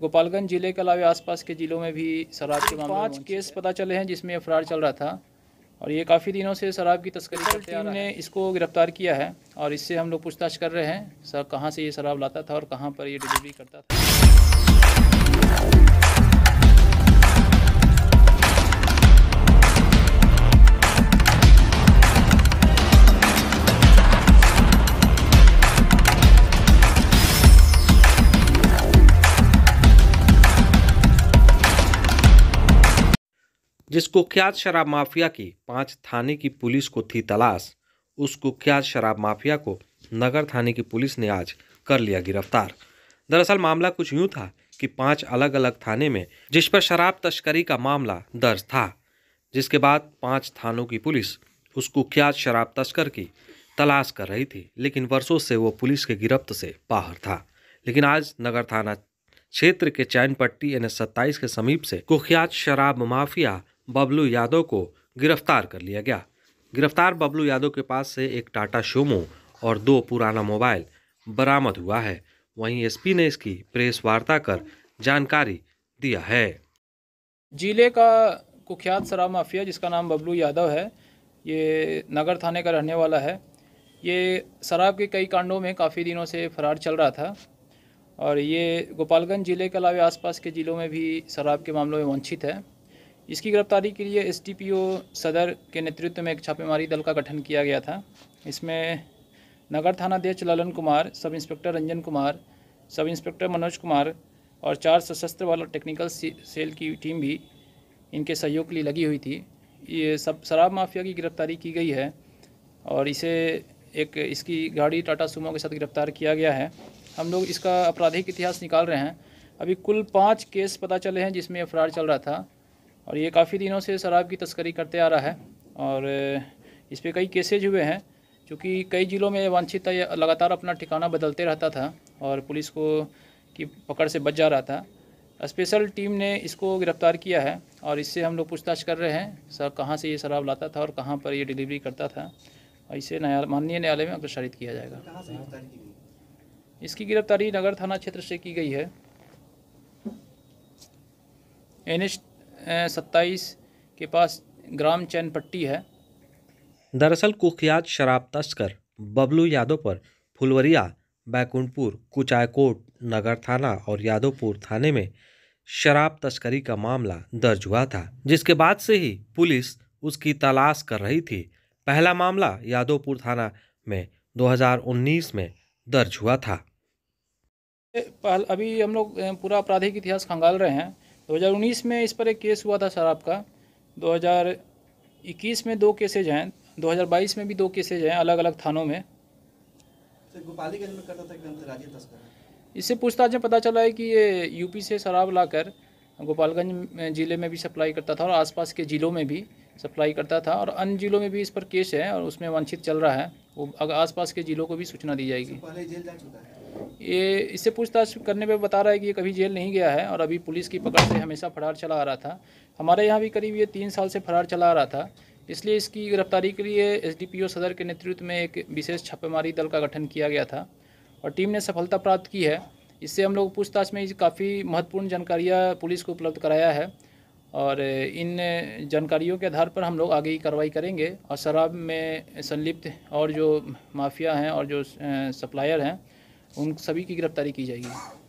गोपालगंज जिले के अलावा आसपास के ज़िलों में भी शराब के मामले पांच केस पता चले हैं जिसमें ये फरार चल रहा था और ये काफ़ी दिनों से शराब की तस्करी करते टीम ने इसको गिरफ्तार किया है और इससे हम लोग पूछताछ कर रहे हैं सर कहाँ से ये शराब लाता था और कहाँ पर ये डिलीवरी करता था जिस कुख्यात शराब माफिया की पांच थाने की पुलिस को थी तलाश उस कुख्यात शराब माफिया को नगर थाने की पुलिस ने आज कर लिया गिरफ्तार दरअसल मामला कुछ यूं था कि पांच अलग अलग थाने में जिस पर शराब तस्करी का मामला दर्ज था जिसके बाद पांच थानों की पुलिस उस कुख्यात शराब तस्कर की तलाश कर रही थी लेकिन वर्षों से वो पुलिस के गिरफ्त से बाहर था लेकिन आज नगर थाना क्षेत्र के चैनपट्टी एन एस सत्ताईस के समीप से कुख्यात शराब माफिया बबलू यादव को गिरफ्तार कर लिया गया गिरफ्तार बबलू यादव के पास से एक टाटा शोमो और दो पुराना मोबाइल बरामद हुआ है वहीं एसपी ने इसकी प्रेस वार्ता कर जानकारी दिया है जिले का कुख्यात शराब माफिया जिसका नाम बबलू यादव है ये नगर थाने का रहने वाला है ये शराब के कई कांडों में काफ़ी दिनों से फरार चल रहा था और ये गोपालगंज ज़िले के अलावा आसपास के ज़िलों में भी शराब के मामलों में वंचित है इसकी गिरफ्तारी के लिए एस सदर के नेतृत्व में एक छापेमारी दल का गठन किया गया था इसमें नगर थानाध्यक्ष Lalan Kumar sub inspector Ranjan Kumar sub inspector Manoj Kumar और चार सशस्त्र बल और टेक्निकल सेल की टीम भी इनके सहयोग के लिए लगी हुई थी ये सब शराब माफिया की गिरफ्तारी की गई है और इसे एक इसकी गाड़ी टाटा सुमो के साथ गिरफ्तार किया गया है हम लोग इसका आपराधिक इतिहास निकाल रहे हैं अभी कुल पाँच केस पता चले हैं जिसमें फरार चल रहा था और ये काफ़ी दिनों से शराब की तस्करी करते आ रहा है और इस पर कई केसेज हुए हैं क्योंकि कई ज़िलों में वांछित लगातार अपना ठिकाना बदलते रहता था और पुलिस को की पकड़ से बच जा रहा था स्पेशल टीम ने इसको गिरफ्तार किया है और इससे हम लोग पूछताछ कर रहे हैं सर कहाँ से ये शराब लाता था और कहाँ पर ये डिलीवरी करता था और इसे नया माननीय न्यायालय में अग्रसारित किया जाएगा इसकी गिरफ्तारी नगर थाना क्षेत्र से की गई है एन एच सत्ताईस के पास ग्राम चैन पट्टी है दरअसल कुख्यात शराब तस्कर बबलू यादव पर फुलवरिया बैकुंठपुर कुचायकोट नगर थाना और यादवपुर थाने में शराब तस्करी का मामला दर्ज हुआ था जिसके बाद से ही पुलिस उसकी तलाश कर रही थी पहला मामला यादवपुर थाना में 2019 में दर्ज हुआ था अभी हम लोग पूरा आपराधिक इतिहास खंगाल रहे हैं 2019 में इस पर एक केस हुआ था शराब का 2021 में दो केसेज हैं 2022 में भी दो केसेज हैं अलग अलग थानों में गोपालीगंज में करता था एक इससे पूछताछ में पता चला है कि ये यूपी से शराब लाकर गोपालगंज ज़िले में भी सप्लाई करता था और आसपास के ज़िलों में भी सप्लाई करता था और अन्य ज़िलों में भी इस पर केस है और उसमें वांछित चल रहा है वो अगर आसपास के ज़िलों को भी सूचना दी जाएगी पहले जेल जा चुका है ये इससे पूछताछ करने पे बता रहा है कि ये कभी जेल नहीं गया है और अभी पुलिस की पकड़ से हमेशा फरार चला आ रहा था हमारे यहाँ भी करीब ये तीन साल से फरार चला आ रहा था इसलिए इसकी गिरफ्तारी के लिए एस सदर के नेतृत्व में एक विशेष छापेमारी दल का गठन किया गया था और टीम ने सफलता प्राप्त की है इससे हम लोग पूछताछ में काफ़ी महत्वपूर्ण जानकारियाँ पुलिस को उपलब्ध कराया है और इन जानकारियों के आधार पर हम लोग आगे की कार्रवाई करेंगे और शराब में संलिप्त और जो माफिया हैं और जो सप्लायर हैं उन सभी की गिरफ्तारी की जाएगी